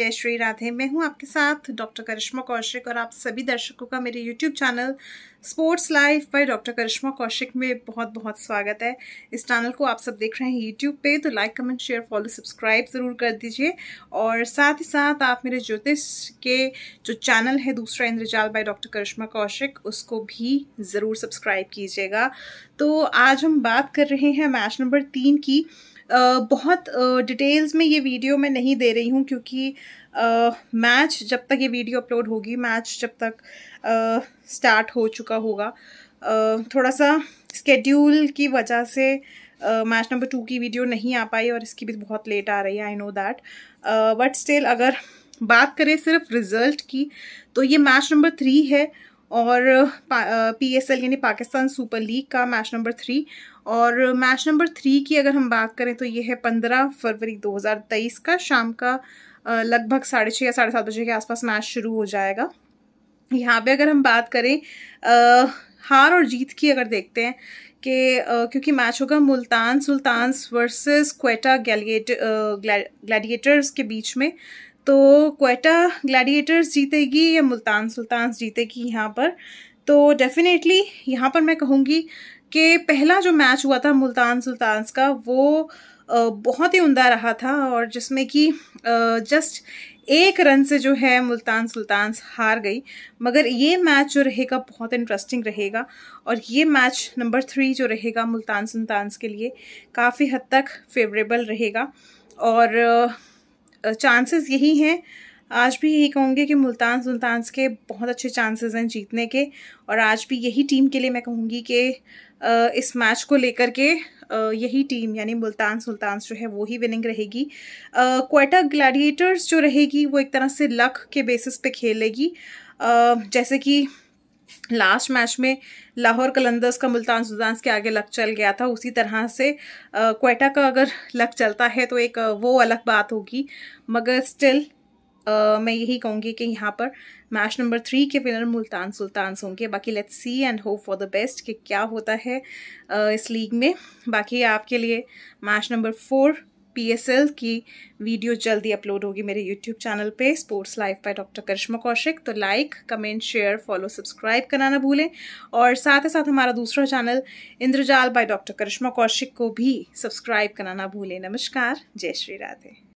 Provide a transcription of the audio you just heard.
जय श्री राधे मैं हूं आपके साथ डॉक्टर करिश्मा कौशिक और आप सभी दर्शकों का मेरे YouTube channel sports life by doctor Karishma Kaushik में बहुत बहुत स्वागत है इस चैनल को आप सब देख रहे हैं यूट्यूब पे तो like comment share follow subscribe ज़रूर कर दीजिए और साथ ही साथ आप मेरे ज्योतिष के जो चैनल है दूसरा इंद्रजाल बाय डॉक्टर करिश्मा कौशिक उसको भी ज़रूर सब्सक्राइब कीजिएगा तो आज हम बात कर रहे हैं मैच नंबर तीन की बहुत डिटेल्स में ये वीडियो मैं नहीं दे रही हूँ क्योंकि मैच जब तक ये वीडियो अपलोड होगी मैच जब तक स्टार्ट हो चुका होगा थोड़ा सा स्केड्यूल की वजह से मैच नंबर टू की वीडियो नहीं आ पाई और इसकी भी बहुत लेट आ रही है I know that but still अगर बात करें सिर्फ रिज़ल्ट की तो ये मैच नंबर थ्री है और पी एस एल यानी पाकिस्तान सुपर लीग का मैच नंबर थ्री और मैच नंबर थ्री की अगर हम बात करें तो ये है पंद्रह फरवरी दो हज़ार तेईस का शाम का लगभग साढ़े छः या साढ़े सात बजे के आसपास मैच शुरू हो जाएगा यहाँ पे अगर हम बात करें आ, हार और जीत की अगर देखते हैं कि क्योंकि मैच होगा Multan Sultans versus Quetta Gladiators के बीच में तो कोयटा ग्लैडिएटर्स जीतेगी या मुल्तान सुल्तान जीतेगी यहाँ पर तो डेफिनेटली यहाँ पर मैं कहूँगी कि पहला जो मैच हुआ था मुल्तान सुल्तान्स का वो बहुत ही उमदा रहा था और जिसमें कि जस्ट एक रन से जो है मुल्तान सुल्तान्स हार गई मगर ये मैच जो रहेगा बहुत इंटरेस्टिंग रहेगा और ये मैच नंबर थ्री जो रहेगा मुल्तान सुल्तान्स के लिए काफ़ी हद तक फेवरेबल रहेगा और चांसेस यही हैं आज भी यही कहूँगी कि मुल्तान सुल्तान के बहुत अच्छे चांसेस हैं जीतने के और आज भी यही टीम के लिए मैं कहूँगी कि इस मैच को लेकर के यही टीम यानी मुल्तान सुल्तान जो है वो ही विनिंग रहेगी क्वेटा ग्लैडिएटर्स जो रहेगी वो एक तरह से लक के बेसिस पे खेलेगी जैसे कि लास्ट मैच में लाहौर कलंदर्स का मुल्तान सुल्तान्स के आगे लक चल गया था उसी तरह से कोयटा का अगर लक चलता है तो एक वो अलग बात होगी मगर स्टिल मैं यही कहूँगी कि यहाँ पर मैच नंबर थ्री के विनर मुल्तान सुल्तान्स होंगे बाकी let's see and hope for the best कि क्या होता है इस लीग में बाकी आपके लिए मैच नंबर फोर पीएसएल की वीडियो जल्दी अपलोड होगी मेरे यूट्यूब चैनल पे sports life by doctor Karishma Kaushik तो like comment share follow subscribe करना ना भूलें और साथ ही साथ हमारा दूसरा channel Indrajal by doctor Karishma Kaushik को भी सब्सक्राइब करना ना भूलें नमस्कार जय श्री राधे